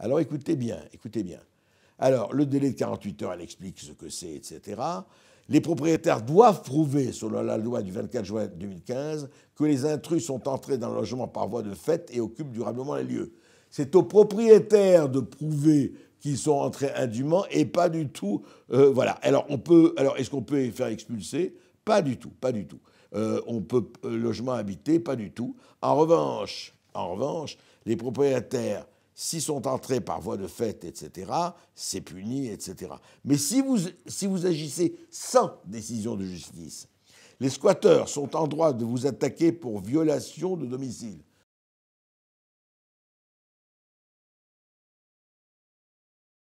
Alors écoutez bien, écoutez bien. Alors, le délai de 48 heures, elle explique ce que c'est, etc. Les propriétaires doivent prouver, selon la loi du 24 juin 2015, que les intrus sont entrés dans le logement par voie de fait et occupent durablement les lieux. C'est aux propriétaires de prouver qu'ils sont entrés indûment et pas du tout. Euh, voilà. Alors, on peut, alors est-ce qu'on peut les faire expulser Pas du tout, pas du tout. Euh, on peut euh, logement habité Pas du tout. En revanche, en revanche, les propriétaires S'ils sont entrés par voie de fait, etc., c'est puni, etc. Mais si vous, si vous agissez sans décision de justice, les squatteurs sont en droit de vous attaquer pour violation de domicile.